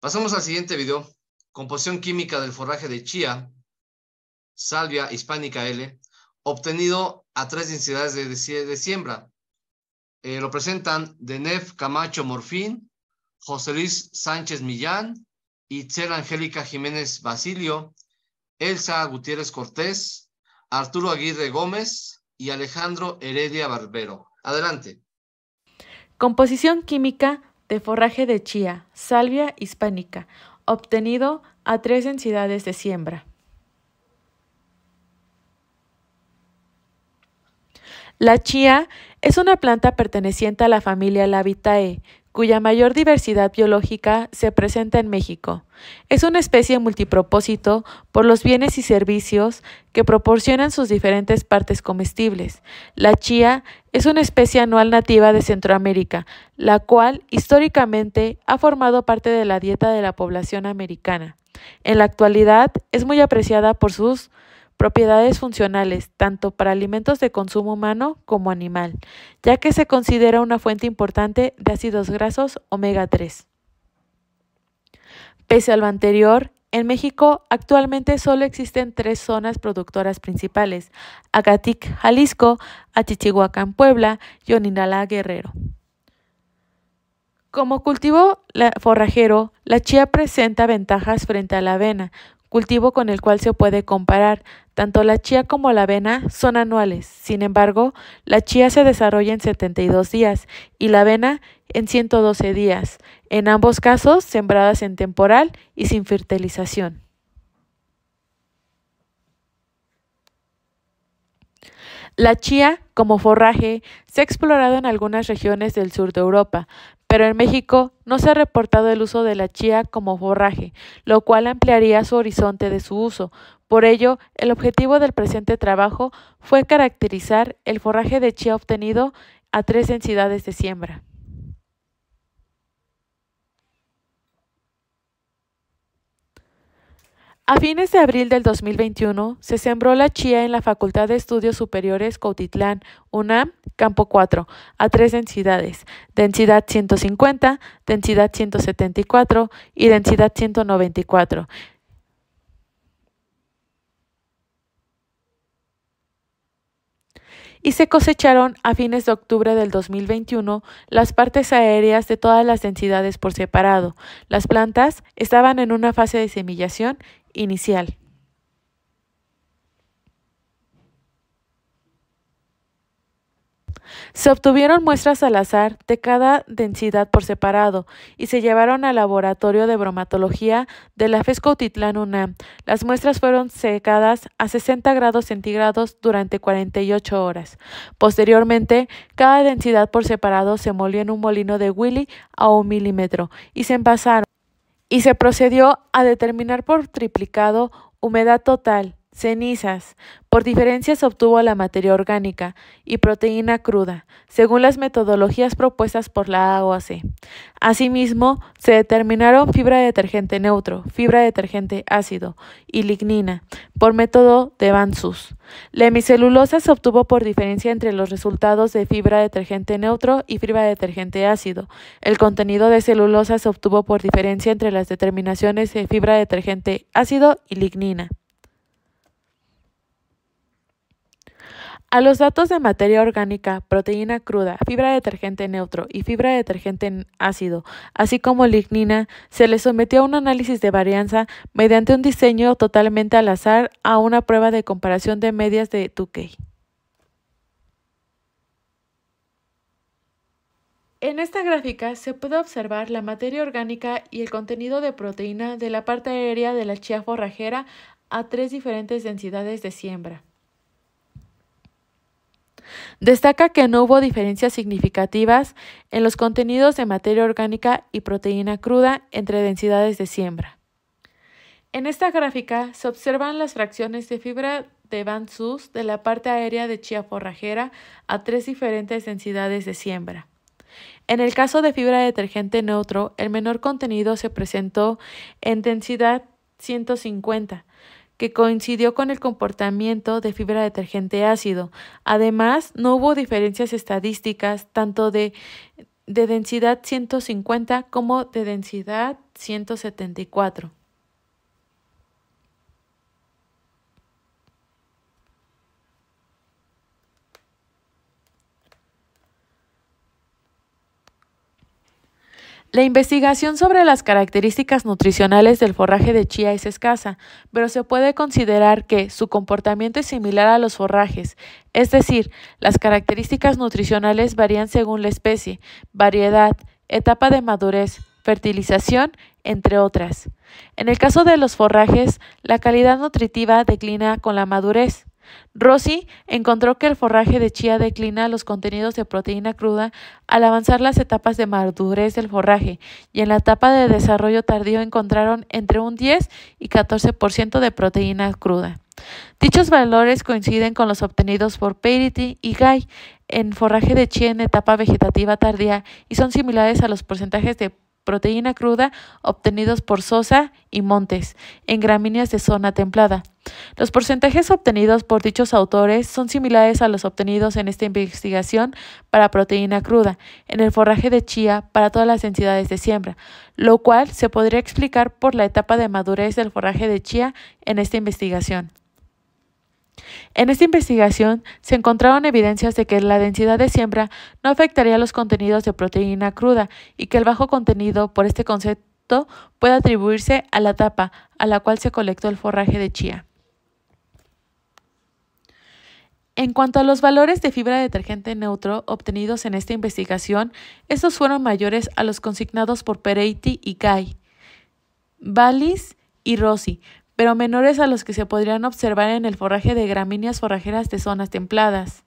Pasamos al siguiente video. Composición química del forraje de chía, salvia hispánica L, obtenido a tres densidades de, de siembra. Eh, lo presentan Denef Camacho Morfín, José Luis Sánchez Millán, Itzel Angélica Jiménez Basilio, Elsa Gutiérrez Cortés, Arturo Aguirre Gómez y Alejandro Heredia Barbero. Adelante. Composición química de forraje de chía, salvia hispánica, obtenido a tres densidades de siembra. La chía es una planta perteneciente a la familia Lavitae, cuya mayor diversidad biológica se presenta en México. Es una especie multipropósito por los bienes y servicios que proporcionan sus diferentes partes comestibles. La chía es una especie anual nativa de Centroamérica, la cual históricamente ha formado parte de la dieta de la población americana. En la actualidad es muy apreciada por sus propiedades funcionales tanto para alimentos de consumo humano como animal, ya que se considera una fuente importante de ácidos grasos omega 3. Pese a lo anterior, en México actualmente solo existen tres zonas productoras principales, Acatic, Jalisco, Achichihuacán, Puebla y Oninalá, Guerrero. Como cultivo forrajero, la chía presenta ventajas frente a la avena, cultivo con el cual se puede comparar. Tanto la chía como la avena son anuales. Sin embargo, la chía se desarrolla en 72 días y la avena en 112 días, en ambos casos sembradas en temporal y sin fertilización. La chía, como forraje, se ha explorado en algunas regiones del sur de Europa, pero en México no se ha reportado el uso de la chía como forraje, lo cual ampliaría su horizonte de su uso. Por ello, el objetivo del presente trabajo fue caracterizar el forraje de chía obtenido a tres densidades de siembra. A fines de abril del 2021 se sembró la chía en la Facultad de Estudios Superiores Cautitlán, UNAM, campo 4, a tres densidades, densidad 150, densidad 174 y densidad 194. y se cosecharon a fines de octubre del 2021 las partes aéreas de todas las densidades por separado. Las plantas estaban en una fase de semillación inicial. Se obtuvieron muestras al azar de cada densidad por separado y se llevaron al laboratorio de bromatología de la FESCO Titlán UNAM. Las muestras fueron secadas a 60 grados centígrados durante 48 horas. Posteriormente, cada densidad por separado se molió en un molino de Willy a un milímetro y se envasaron y se procedió a determinar por triplicado humedad total, Cenizas. Por diferencia se obtuvo la materia orgánica y proteína cruda, según las metodologías propuestas por la AOAC. Asimismo, se determinaron fibra detergente neutro, fibra detergente ácido y lignina, por método de Bansus. La hemicelulosa se obtuvo por diferencia entre los resultados de fibra detergente neutro y fibra detergente ácido. El contenido de celulosa se obtuvo por diferencia entre las determinaciones de fibra detergente ácido y lignina. A los datos de materia orgánica, proteína cruda, fibra detergente neutro y fibra detergente ácido, así como lignina, se les sometió a un análisis de varianza mediante un diseño totalmente al azar a una prueba de comparación de medias de Tukey. En esta gráfica se puede observar la materia orgánica y el contenido de proteína de la parte aérea de la chía forrajera a tres diferentes densidades de siembra. Destaca que no hubo diferencias significativas en los contenidos de materia orgánica y proteína cruda entre densidades de siembra. En esta gráfica se observan las fracciones de fibra de Van de la parte aérea de chía forrajera a tres diferentes densidades de siembra. En el caso de fibra detergente neutro, el menor contenido se presentó en densidad 150, que coincidió con el comportamiento de fibra detergente ácido. Además, no hubo diferencias estadísticas tanto de, de densidad 150 como de densidad 174. La investigación sobre las características nutricionales del forraje de chía es escasa, pero se puede considerar que su comportamiento es similar a los forrajes, es decir, las características nutricionales varían según la especie, variedad, etapa de madurez, fertilización, entre otras. En el caso de los forrajes, la calidad nutritiva declina con la madurez. Rossi encontró que el forraje de chía declina los contenidos de proteína cruda al avanzar las etapas de madurez del forraje y en la etapa de desarrollo tardío encontraron entre un 10 y 14% de proteína cruda. Dichos valores coinciden con los obtenidos por Parity y Guy en forraje de chía en etapa vegetativa tardía y son similares a los porcentajes de proteína cruda obtenidos por Sosa y Montes en gramíneas de zona templada. Los porcentajes obtenidos por dichos autores son similares a los obtenidos en esta investigación para proteína cruda en el forraje de chía para todas las densidades de siembra, lo cual se podría explicar por la etapa de madurez del forraje de chía en esta investigación. En esta investigación se encontraron evidencias de que la densidad de siembra no afectaría los contenidos de proteína cruda y que el bajo contenido por este concepto puede atribuirse a la tapa a la cual se colectó el forraje de chía. En cuanto a los valores de fibra detergente neutro obtenidos en esta investigación, estos fueron mayores a los consignados por Pereiti y Kai, Valis y Rossi, pero menores a los que se podrían observar en el forraje de gramíneas forrajeras de zonas templadas.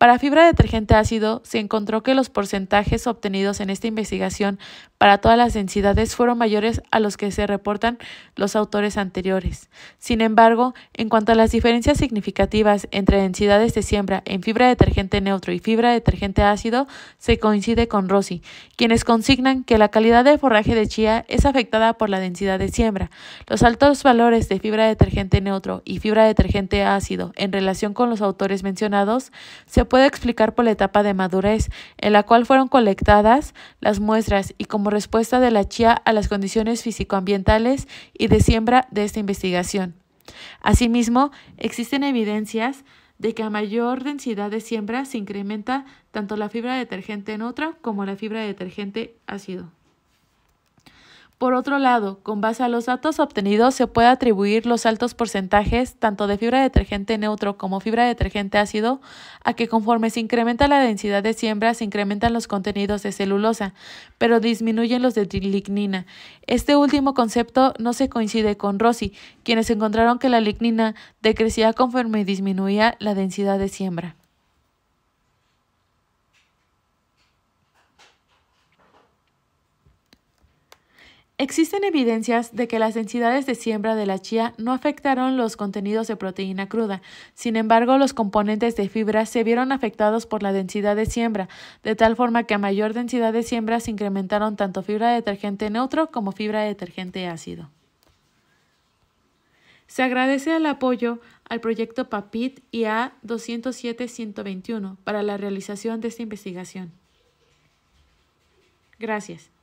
Para fibra detergente ácido, se encontró que los porcentajes obtenidos en esta investigación para todas las densidades fueron mayores a los que se reportan los autores anteriores. Sin embargo, en cuanto a las diferencias significativas entre densidades de siembra en fibra detergente neutro y fibra detergente ácido, se coincide con Rossi, quienes consignan que la calidad del forraje de chía es afectada por la densidad de siembra. Los altos valores de fibra detergente neutro y fibra detergente ácido en relación con los autores mencionados se puede explicar por la etapa de madurez, en la cual fueron colectadas las muestras y como respuesta de la chía a las condiciones físicoambientales y de siembra de esta investigación. Asimismo, existen evidencias de que a mayor densidad de siembra se incrementa tanto la fibra de detergente neutra como la fibra de detergente ácido. Por otro lado, con base a los datos obtenidos se puede atribuir los altos porcentajes tanto de fibra detergente neutro como fibra detergente ácido a que conforme se incrementa la densidad de siembra se incrementan los contenidos de celulosa, pero disminuyen los de lignina. Este último concepto no se coincide con Rossi, quienes encontraron que la lignina decrecía conforme disminuía la densidad de siembra. Existen evidencias de que las densidades de siembra de la chía no afectaron los contenidos de proteína cruda. Sin embargo, los componentes de fibra se vieron afectados por la densidad de siembra, de tal forma que a mayor densidad de siembra se incrementaron tanto fibra de detergente neutro como fibra de detergente ácido. Se agradece el apoyo al proyecto PAPIT y a 207-121 para la realización de esta investigación. Gracias.